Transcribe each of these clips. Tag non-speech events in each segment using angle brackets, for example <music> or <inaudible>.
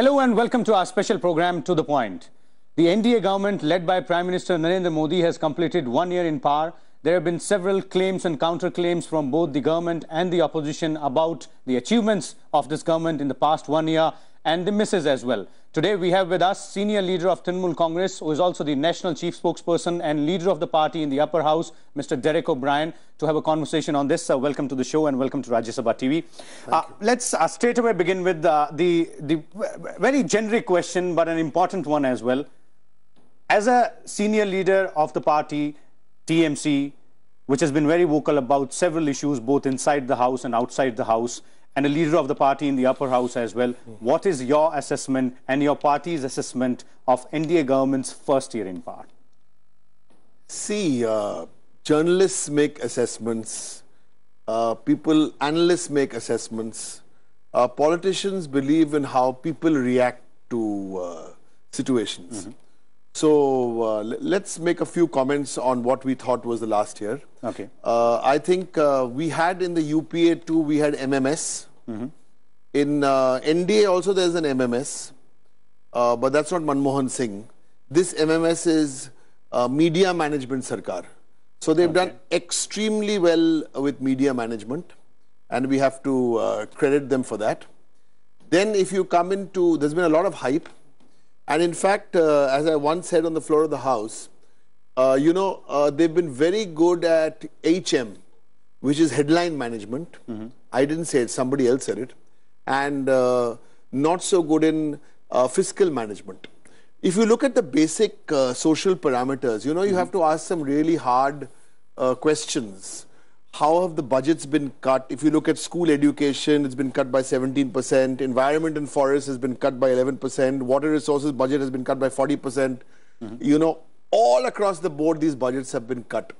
Hello and welcome to our special program, To The Point. The NDA government, led by Prime Minister Narendra Modi, has completed one year in power. There have been several claims and counterclaims from both the government and the opposition about the achievements of this government in the past one year and the misses as well. Today we have with us senior leader of Tinmul Congress, who is also the national chief spokesperson and leader of the party in the upper house, Mr. Derek O'Brien, to have a conversation on this. Uh, welcome to the show and welcome to Rajya Sabha TV. Uh, let's uh, straight away begin with uh, the, the very generic question, but an important one as well. As a senior leader of the party, TMC, which has been very vocal about several issues, both inside the house and outside the house, and a leader of the party in the upper house as well. What is your assessment and your party's assessment of NDA government's first year in power? See, uh, journalists make assessments. Uh, people, analysts make assessments. Uh, politicians believe in how people react to uh, situations. Mm -hmm. So uh, let's make a few comments on what we thought was the last year. Okay. Uh, I think uh, we had in the UPA too, we had MMS. Mm -hmm. In uh, NDA also there's an MMS, uh, but that's not Manmohan Singh. This MMS is uh, Media Management Sarkar. So they've okay. done extremely well with media management, and we have to credit them for that. Then if you come into, there's been a lot of hype and in fact, uh, as I once said on the floor of the House, uh, you know, uh, they've been very good at HM, which is headline management. Mm -hmm. I didn't say it, somebody else said it. And uh, not so good in uh, fiscal management. If you look at the basic uh, social parameters, you know, you mm -hmm. have to ask some really hard questions how have the budgets been cut? If you look at school education, it's been cut by 17%. Environment and forest has been cut by 11%. Water resources budget has been cut by 40%. mm -hmm. You know, all across the board, these budgets have been cut.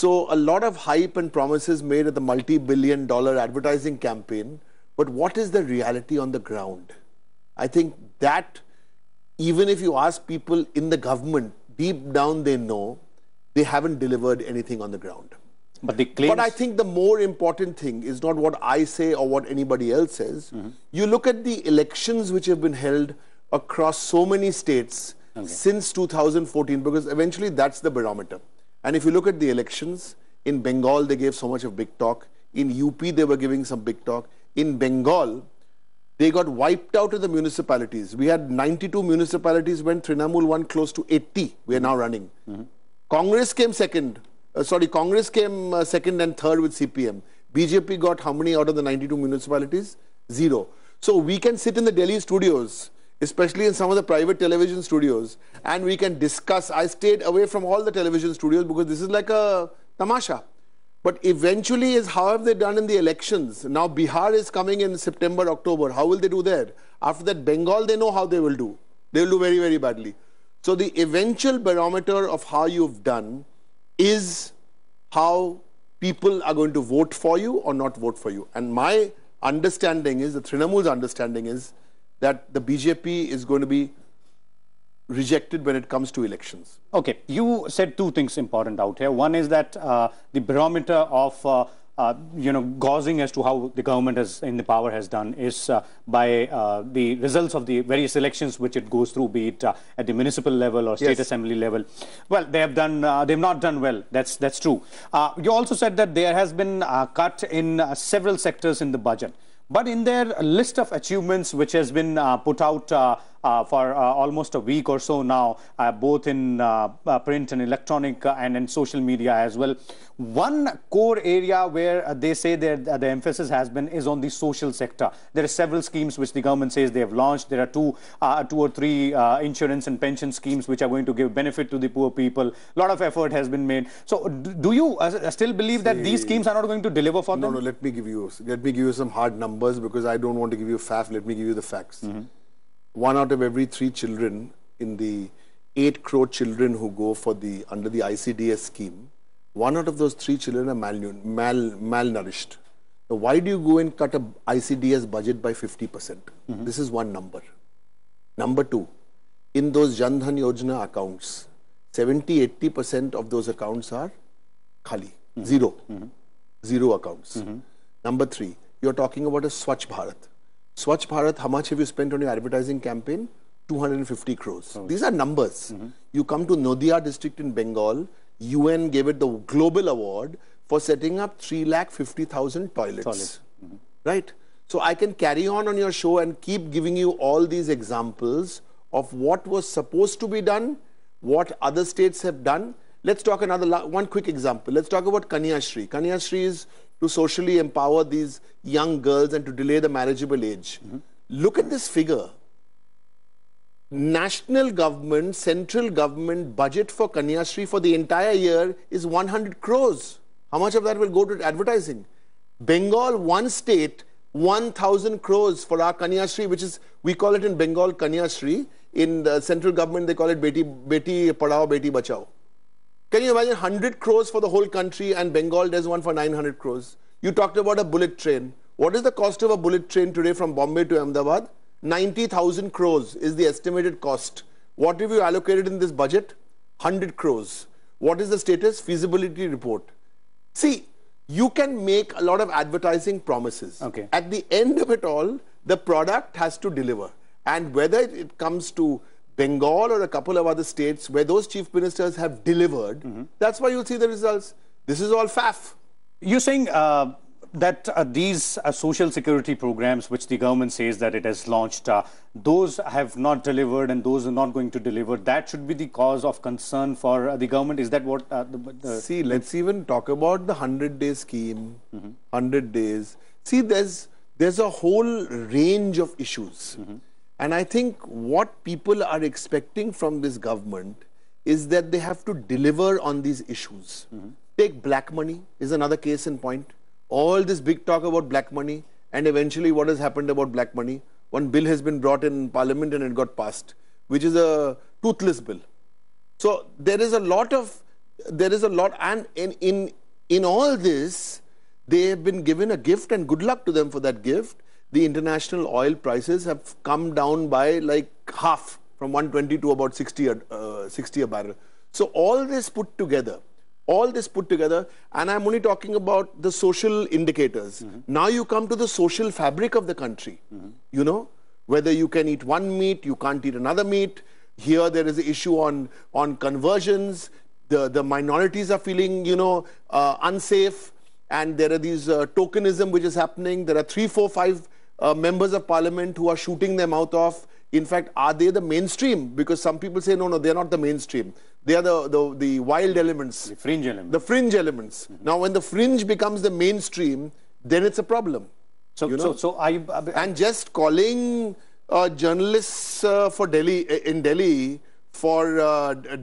So a lot of hype and promises made at the multi-billion dollar advertising campaign. But what is the reality on the ground? I think that even if you ask people in the government, deep down they know they haven't delivered anything on the ground. But the claims... But I think the more important thing is not what I say or what anybody else says. Mm -hmm. You look at the elections which have been held across so many states okay. since 2014, because eventually that's the barometer. And if you look at the elections, in Bengal they gave so much of big talk. In UP they were giving some big talk. In Bengal, they got wiped out of the municipalities. We had 92 municipalities when Trinamool won close to 80. We are now running. Mm -hmm. Congress came second uh, sorry, Congress came uh, second and third with CPM. BJP got how many out of the 92 municipalities? Zero. So we can sit in the Delhi studios, especially in some of the private television studios, and we can discuss. I stayed away from all the television studios because this is like a tamasha. But eventually is how have they done in the elections? Now Bihar is coming in September, October. How will they do there? After that, Bengal, they know how they will do. They will do very, very badly. So the eventual barometer of how you've done is how people are going to vote for you or not vote for you. And my understanding is, the Trinamool's understanding is that the BJP is going to be rejected when it comes to elections. Okay, you said two things important out here. One is that uh, the barometer of uh, uh, you know, gauzing as to how the government has in the power has done is uh, by uh, the results of the various elections which it goes through, be it uh, at the municipal level or state yes. assembly level. Well, they have done, uh, they've not done well. That's that's true. you also said that there has been a cut in several sectors in the budget, but in their list of achievements which has been put out uh, for uh, almost a week or so now, uh, both in print and electronic and in social media as well. One core area where they say that the emphasis has been is on the social sector. There are several schemes which the government says they have launched. There are two, two or three insurance and pension schemes which are going to give benefit to the poor people. A lot of effort has been made. So do you still believe See, that these schemes are not going to deliver for no, them? No, no, let me give you, let me give you some hard numbers because I don't want to give you faff. Let me give you the facts. Mm -hmm one out of every three children in the 8 crore children who go for the under the ICDS scheme, one out of those three children are mal, mal, malnourished. Now, why do you go and cut a ICDS budget by 50%? percent mm -hmm. This is one number. Number two, in those Jandhan Yojana accounts, 70 80% of those accounts are khali, mm -hmm. zero, mm -hmm. zero accounts. Mm-hmm. Number three, you're talking about a Swachh Bharat. Swachh Bharat, how much have you spent on your advertising campaign? 250 crores. Oh. These are numbers. Mm -hmm. You come to Nodia district in Bengal, UN gave it the global award for setting up 3,50,000 toilets. toilets. Mm -hmm. Right? So I can carry on on your show and keep giving you all these examples of what was supposed to be done, what other states have done. Let's talk another one quick example. Let's talk about Kanya Shri. Kanya Shri is to socially empower these young girls and to delay the marriageable age. Mm -hmm. Look at this figure. National government, central government budget for Kanya Shri for the entire year is 100 crores. How much of that will go to advertising? Bengal, one state, 1,000 crores for our Kanya Shri, which is, we call it in Bengal Kanya Shri. In the central government, they call it Beti, Beti Padao, Beti Bachao. Can you imagine 100 crores for the whole country and Bengal does one for 900 crores? You talked about a bullet train. What is the cost of a bullet train today from Bombay to Ahmedabad? 90,000 crores is the estimated cost. What have you allocated in this budget? 100 crores. What is the status? Feasibility report. See, you can make a lot of advertising promises. Okay. At the end of it all, the product has to deliver. And whether it comes to Bengal or a couple of other states where those chief ministers have delivered, mm -hmm. that's why you'll see the results. This is all faff. You're saying uh, that uh, these uh, social security programs, which the government says that it has launched, uh, those have not delivered and those are not going to deliver. That should be the cause of concern for uh, the government. Is that what uh, the, the, See, let's even talk about the 100 day scheme, mm -hmm. 100 days. See, there's, there's a whole range of issues. Mm -hmm and I think what people are expecting from this government is that they have to deliver on these issues. Mm -hmm. Take black money is another case in point. All this big talk about black money and eventually what has happened about black money. One bill has been brought in parliament and it got passed, which is a toothless bill. So there is a lot of, there is a lot, and in, in, in all this, they have been given a gift and good luck to them for that gift the international oil prices have come down by like half from 120 to about 60 a, uh, 60 a barrel. So all this put together, all this put together, and I'm only talking about the social indicators. Mm -hmm. Now you come to the social fabric of the country, mm -hmm. you know, whether you can eat one meat, you can't eat another meat. Here there is an issue on, on conversions. The, the minorities are feeling, you know, uh, unsafe. And there are these uh, tokenism which is happening. There are three, four, five uh, members of parliament who are shooting their mouth off? In fact, are they the mainstream? Because some people say, no, no, they're not the mainstream. They are the, the, the wild elements. The fringe elements. The fringe elements. Mm -hmm. Now, when the fringe becomes the mainstream, then it's a problem. So, you know? so, so I, I, And just calling uh, journalists uh, for Delhi uh, in Delhi for uh,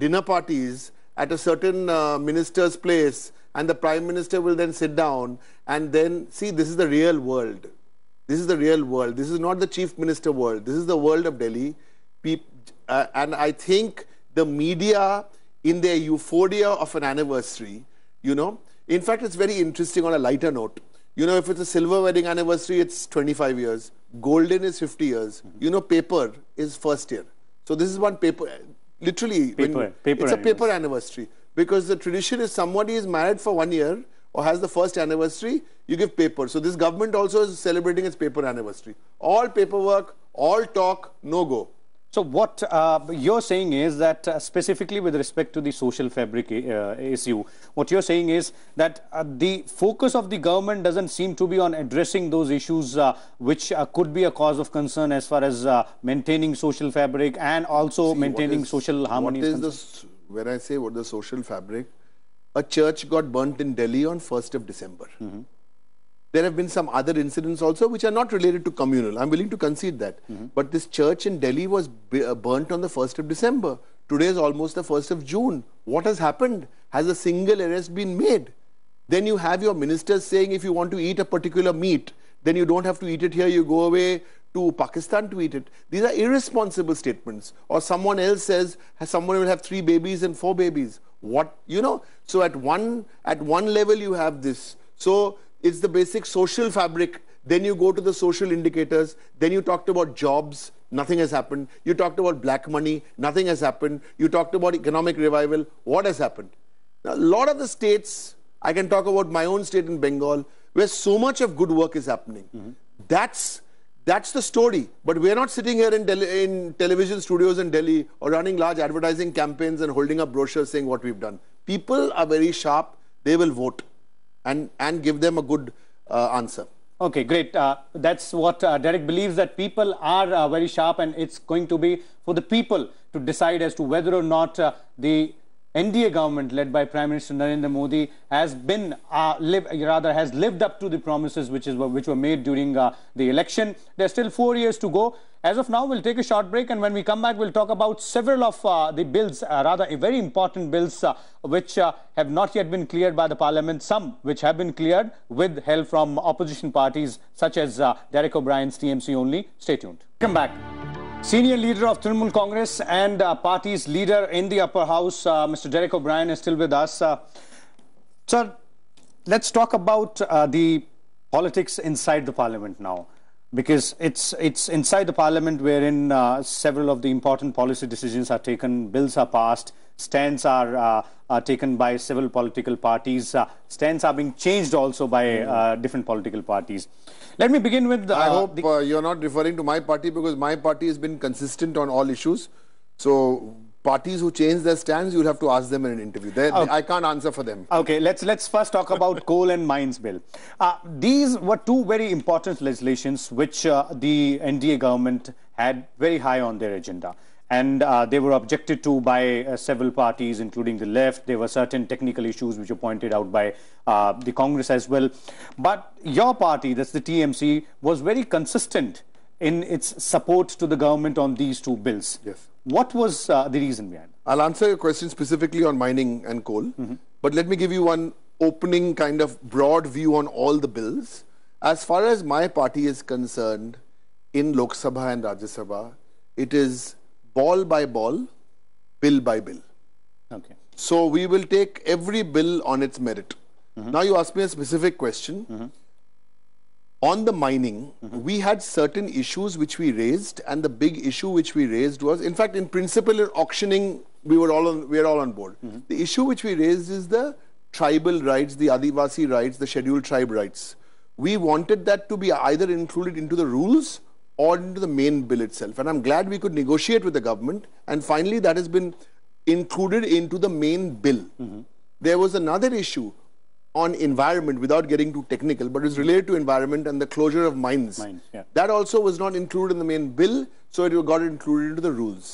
dinner parties at a certain uh, minister's place and the prime minister will then sit down and then see this is the real world this is the real world. This is not the chief minister world. This is the world of Delhi. People, uh, and I think the media, in their euphoria of an anniversary, you know, in fact, it's very interesting on a lighter note. You know, if it's a silver wedding anniversary, it's 25 years. Golden is 50 years. Mm -hmm. You know, paper is first year. So this is one paper, uh, literally. Paper, paper it's a paper anniversary because the tradition is somebody is married for one year, or has the first anniversary, you give paper. So this government also is celebrating its paper anniversary. All paperwork, all talk, no go. So what uh, you're saying is that uh, specifically with respect to the social fabric uh, issue, what you're saying is that uh, the focus of the government doesn't seem to be on addressing those issues uh, which uh, could be a cause of concern as far as maintaining social fabric and also See, maintaining is, social harmony. What is is this, when I say what the social fabric, a church got burnt in Delhi on 1st of December. Mm -hmm. There have been some other incidents also which are not related to communal. I'm willing to concede that. Mm -hmm. But this church in Delhi was uh, burnt on the 1st of December. Today is almost the 1st of June. What has happened? Has a single arrest been made? Then you have your ministers saying if you want to eat a particular meat, then you don't have to eat it here, you go away to Pakistan to eat it. These are irresponsible statements. Or someone else says someone will have three babies and four babies what you know so at one at one level you have this so it's the basic social fabric then you go to the social indicators then you talked about jobs nothing has happened you talked about black money nothing has happened you talked about economic revival what has happened now, a lot of the states i can talk about my own state in bengal where so much of good work is happening mm -hmm. that's that's the story. But we're not sitting here in, in television studios in Delhi or running large advertising campaigns and holding up brochures saying what we've done. People are very sharp. They will vote and, and give them a good uh, answer. Okay, great. Uh, that's what uh, Derek believes that people are uh, very sharp and it's going to be for the people to decide as to whether or not uh, the NDA government led by Prime Minister Narendra Modi has been uh, live, rather has lived up to the promises which is which were made during uh, the election. There's still four years to go. As of now, we'll take a short break and when we come back, we'll talk about several of uh, the bills, uh, rather very important bills uh, which uh, have not yet been cleared by the parliament, some which have been cleared with help from opposition parties such as Derek O'Brien's TMC only. Stay tuned. Come back. Senior leader of Trinamool Congress and uh, party's leader in the upper house, uh, Mr. Derek O'Brien, is still with us. Uh, sir, let's talk about uh, the politics inside the parliament now, because it's, it's inside the parliament wherein uh, several of the important policy decisions are taken, bills are passed, stands are, uh, are uh, taken by several political parties. Uh, stands are being changed also by uh, different political parties. Let me begin with... Uh, I hope uh, you're not referring to my party because my party has been consistent on all issues. So parties who change their stands, you'll have to ask them in an interview. They, okay. they, I can't answer for them. Okay, let's let's first talk about <laughs> coal and mines bill. Uh, these were two very important legislations which uh, the NDA government had very high on their agenda and uh, they were objected to by uh, several parties, including the left. There were certain technical issues which were pointed out by uh, the Congress as well. But your party, that's the TMC, was very consistent in its support to the government on these two bills. Yes. What was uh, the reason behind I'll answer your question specifically on mining and coal. Mm -hmm. But let me give you one opening kind of broad view on all the bills. As far as my party is concerned, in Lok Sabha and Rajya Sabha, it is ball by ball, bill by bill. Okay. So we will take every bill on its merit. Mm -hmm. Now you ask me a specific question. Mm -hmm. On the mining, mm -hmm. we had certain issues which we raised, and the big issue which we raised was, in fact, in principle, in auctioning, we were all on, we were all on board. Mm-hmm. The issue which we raised is the tribal rights, the Adivasi rights, the scheduled tribe rights. We wanted that to be either included into the rules or into the main bill itself. And I'm glad we could negotiate with the government. And finally, that has been included into the main bill. Mm -hmm. There was another issue on environment without getting too technical, but it's related to environment and the closure of mines. mines yeah. That also was not included in the main bill, so it got included into the rules.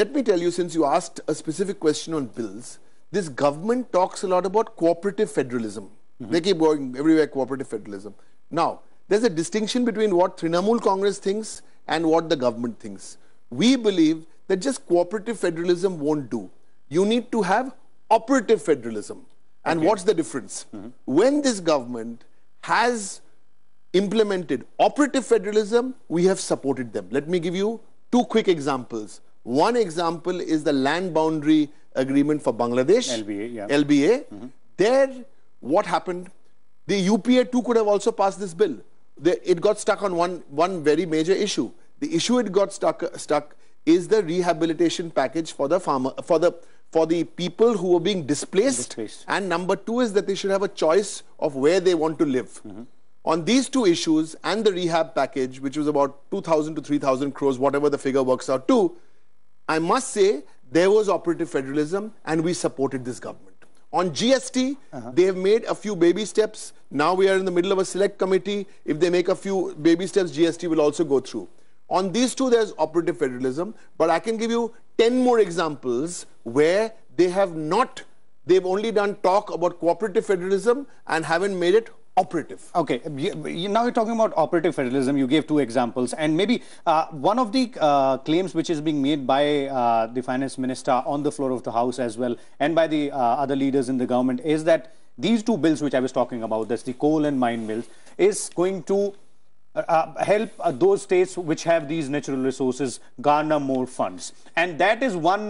Let me tell you, since you asked a specific question on bills, this government talks a lot about cooperative federalism. Mm -hmm. They keep going everywhere cooperative federalism. Now, there's a distinction between what Trinamool Congress thinks and what the government thinks. We believe that just cooperative federalism won't do. You need to have operative federalism. And okay. what's the difference? Mm -hmm. When this government has implemented operative federalism, we have supported them. Let me give you two quick examples. One example is the land boundary agreement for Bangladesh, LBA. Yeah. LBA. Mm -hmm. There, what happened? The UPA too could have also passed this bill the, it got stuck on one, one very major issue. The issue it got stuck, stuck is the rehabilitation package for the farmer, for the, for the people who are being displaced. displaced. And number two is that they should have a choice of where they want to live. Mm -hmm. On these two issues and the rehab package, which was about 2,000 to 3,000 crores, whatever the figure works out to, I must say there was operative federalism and we supported this government. On GST, uh -huh. they have made a few baby steps. Now we are in the middle of a select committee. If they make a few baby steps, GST will also go through. On these two, there's operative federalism. But I can give you 10 more examples where they have not, they've only done talk about cooperative federalism and haven't made it operative. Okay, now you're talking about operative federalism. You gave two examples, and maybe uh, one of the uh, claims which is being made by uh, the finance minister on the floor of the house as well, and by the uh, other leaders in the government, is that these two bills which I was talking about, that's the coal and mine bills, is going to uh, uh, help those states which have these natural resources garner more funds, and that is one,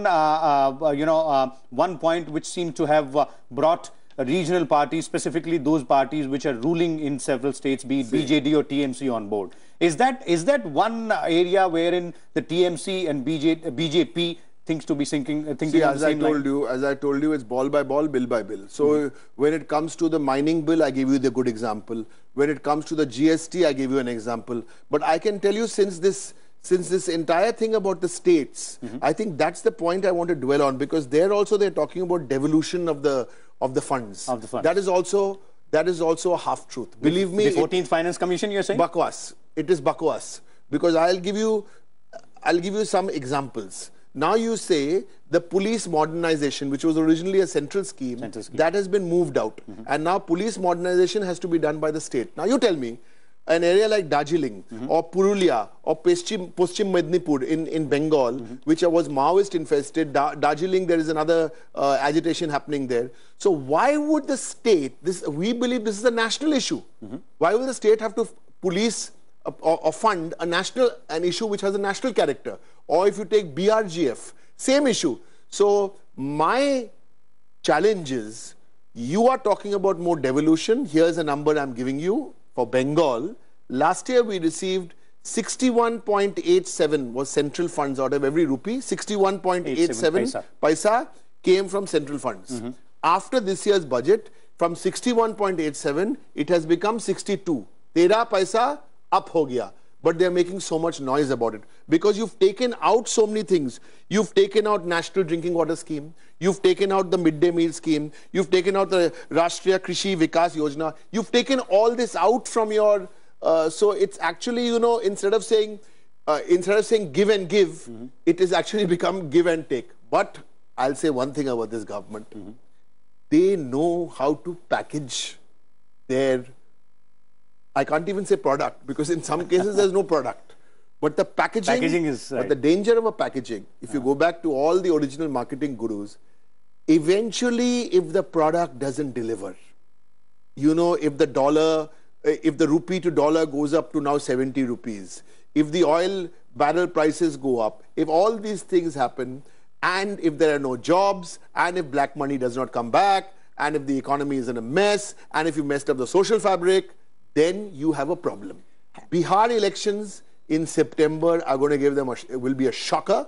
you know, one point which seems to have brought regional parties, specifically those parties which are ruling in several states, be it BJD or TMC on board. Is that is that one area wherein the TMC and BJ, BJP things to be sinking, uh, thinking See, as I told line. you, as I told you, it's ball by ball, bill by bill. So mm when it comes to the mining bill, I gave you the good example. When it comes to the GST, I gave you an example. But I can tell you since this since this entire thing about the states, mm -hmm. I think that's the point I want to dwell on because there also they're talking about devolution of the of the funds. Of the funds. That is also that is also a half truth. Believe me. The 14th it, Finance Commission, you're saying? Bakwas. It is bakwas because I'll give you I'll give you some examples. Now you say the police modernization, which was originally a central scheme, central scheme. that has been moved out. Mm -hmm. And now police modernization has to be done by the state. Now you tell me, an area like Darjeeling mm -hmm. or Purulia or Paschim, Paschim Mednipur in, in Bengal, mm -hmm. which was Maoist infested, da Darjeeling, there is another uh, agitation happening there. So why would the state, this we believe this is a national issue. Mm -hmm. Why would the state have to police uh, or, or, fund a national, an issue which has a national character? Or if you take BRGF, same issue. So my challenge is, you are talking about more devolution. Here's a number I'm giving you for Bengal, last year we received 61.87 was central funds out of every rupee. 61.87 paisa. came from central funds. Mm -hmm. After this year's budget, from 61.87, it has become 62. 13 paisa up ho gaya but they're making so much noise about it because you've taken out so many things. You've taken out National Drinking Water Scheme. You've taken out the midday meal scheme. You've taken out the Rashtriya Krishi Vikas Yojana. You've taken all this out from your. Uh, so it's actually, you know, instead of saying, uh, instead of saying give and give, mm -hmm. it has actually <laughs> become give and take. But I'll say one thing about this government. Mm -hmm. They know how to package their I can't even say product because in some cases there's no product. But the packaging, packaging is right. but the danger of a packaging, if you go back to all the original marketing gurus, eventually if the product doesn't deliver, you know, if the dollar, if the rupee to dollar goes up to now 70 rupees, if the oil barrel prices go up, if all these things happen, and if there are no jobs, and if black money does not come back, and if the economy is in a mess, and if you messed up the social fabric, then you have a problem. Bihar elections in September are going to give them a, will be a shocker.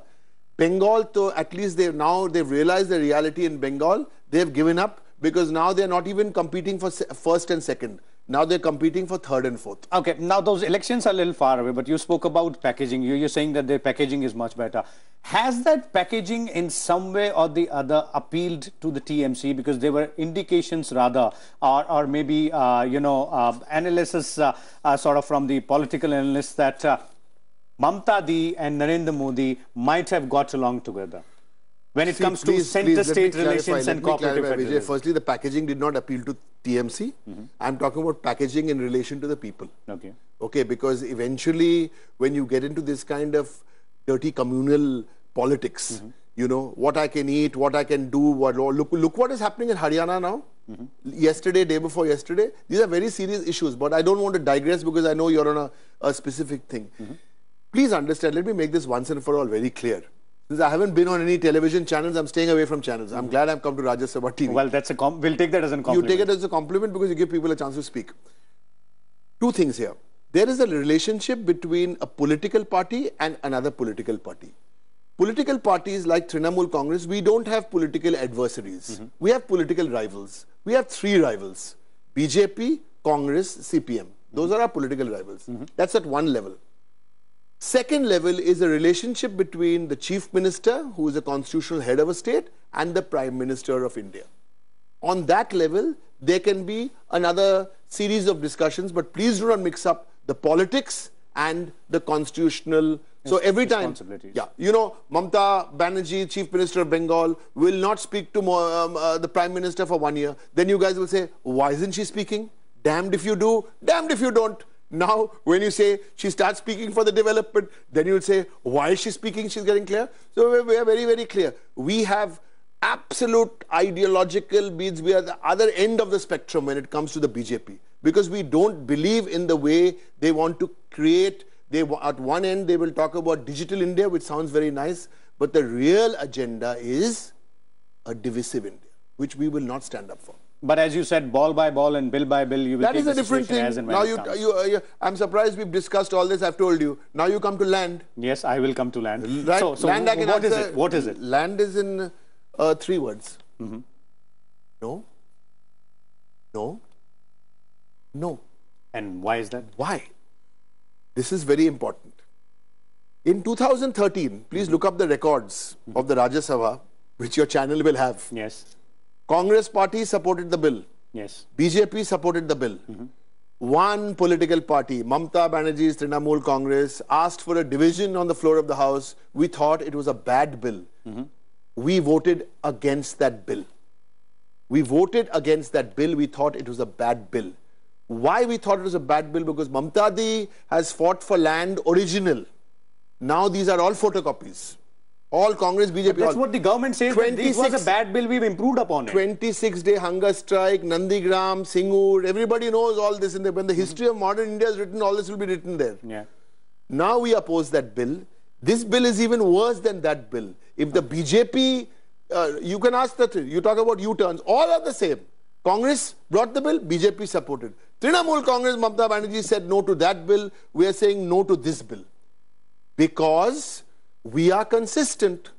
Bengal, though, at least they now they've realized the reality in Bengal. They've given up because now they're not even competing for first and second. Now they're competing for third and fourth. Okay, now those elections are a little far away, but you spoke about packaging. You, are saying that their packaging is much better. Has that packaging in some way or the other appealed to the TMC? Because there were indications rather, or, or maybe, uh, you know, uh, analysis uh, uh sort of from the political analysts that uh, Mamta Di and Narendra Modi might have got along together when it See, comes please, to center-state relations let and cooperative Firstly, the packaging did not appeal to TMC. Mm -hmm. I'm talking about packaging in relation to the people. Okay. Okay, because eventually, when you get into this kind of dirty communal politics, mm -hmm. you know what I can eat, what I can do, what look look what is happening in Haryana now. Mm -hmm. Yesterday, day before yesterday, these are very serious issues. But I don't want to digress because I know you're on a, a specific thing. Mm-hmm. Please understand. Let me make this once and for all very clear. Since I haven't been on any television channels, I'm staying away from channels. I'm glad I've come to Rajya Sabha TV. Well, that's a we'll take that as a compliment. You take it as a compliment because you give people a chance to speak. Two things here. There is a relationship between a political party and another political party. Political parties like Trinamool Congress, we don't have political adversaries. Mm -hmm. We have political rivals. We have three rivals, BJP, Congress, CPM. Those mm-hmm. are our political rivals. Mm -hmm. That's at one level. Second level is a relationship between the chief minister, who is a constitutional head of a state, and the prime minister of India. On that level, there can be another series of discussions, but please do not mix up the politics and the constitutional. So every time, yeah, you know, Mamta Banerjee, Chief Minister of Bengal, will not speak to um, uh, the Prime Minister for one year. Then you guys will say, why isn't she speaking? Damned if you do, damned if you don't. Now, when you say she starts speaking for the development, then you'll say, why is she speaking? She's getting clear. So we are very, very clear. We have absolute ideological means we are the other end of the spectrum when it comes to the BJP because we don't believe in the way they want to create. They At one end, they will talk about digital India, which sounds very nice, but the real agenda is a divisive India, which we will not stand up for. But as you said, ball by ball and bill by bill, you will that is a different thing. now you, you, uh, you, I'm surprised we've discussed all this. I've told you. Now you come to land. Yes, I will come to land. Right. So, so land. What answer, is it? What is it? Land is in uh, three words. Mm -hmm. No. No. No. And why is that? Why? This is very important. In 2013, please mm -hmm. look up the records mm -hmm. of the Rajya Sabha, which your channel will have. Yes Congress party supported the bill. Yes. BJP supported the bill. Mm -hmm. One political party, Mamta Banerjee's Trinamool Congress, asked for a division on the floor of the House. We thought it was a bad bill. Mm -hmm. We voted against that bill. We voted against that bill. We thought it was a bad bill. Why we thought it was a bad bill? Because Mamta Di has fought for land original. Now these are all photocopies. All Congress, BJP. But that's all. what the government says. this was a bad bill. We've improved upon it. 26 day hunger strike, Nandigram, Singur. Everybody knows all this. In the, when the history mm -hmm. of modern India is written, all this will be written there. Yeah. Now we oppose that bill. This bill is even worse than that bill. If the BJP, uh, you can ask that. You talk about U turns. All are the same. Congress brought the bill, BJP supported. Trinamool Congress, Mamta Banerjee said no to that bill. We are saying no to this bill. Because we are consistent.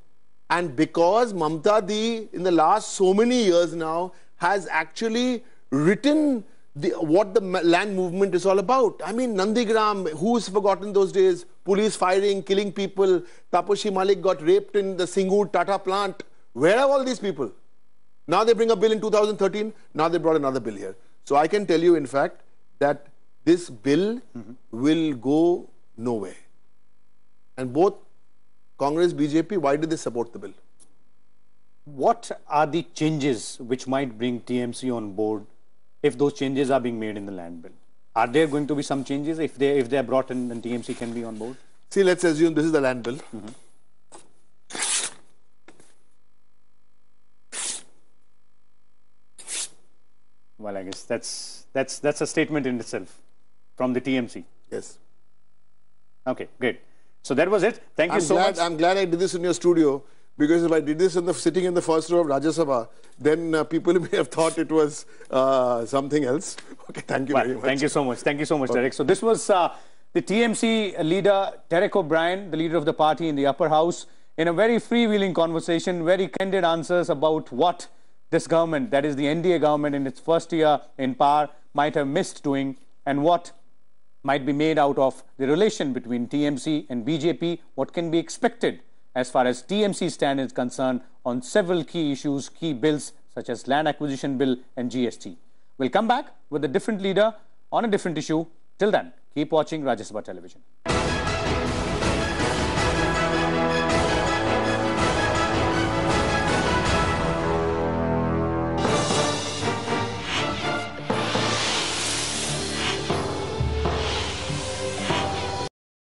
And because Mamta Di, in the last so many years now, has actually written the, what the land movement is all about. I mean, Nandigram, who's forgotten those days? Police firing, killing people. Taposhi Malik got raped in the Singhur Tata plant. Where are all these people? Now they bring a bill in 2013. Now they brought another bill here. So I can tell you, in fact, that this bill mm -hmm. will go nowhere. And both Congress, BJP, why did they support the bill? What are the changes which might bring TMC on board if those changes are being made in the land bill? Are there going to be some changes if they if they are brought in, and TMC can be on board? See, let's assume this is the land bill. Mm -hmm. Well, I guess that's that's that's a statement in itself from the TMC. Yes. Okay, great. So that was it. Thank I'm you so glad, much. I'm glad I did this in your studio because if I did this in the sitting in the first row of Rajya Sabha, then uh, people <laughs> may have thought it was uh, something else. <laughs> Okay, thank you well, very much. Thank you so much. Thank you so much, okay. Derek. So this was uh, the TMC leader Derek O'Brien, the leader of the party in the upper house, in a very freewheeling conversation, very candid answers about what this government, that is the NDA government in its first year in power, might have missed doing and what might be made out of the relation between TMC and BJP, what can be expected as far as TMC stand is concerned on several key issues, key bills such as land acquisition bill and GST. We'll come back with a different leader on a different issue. Till then, keep watching Rajya Sabha Television.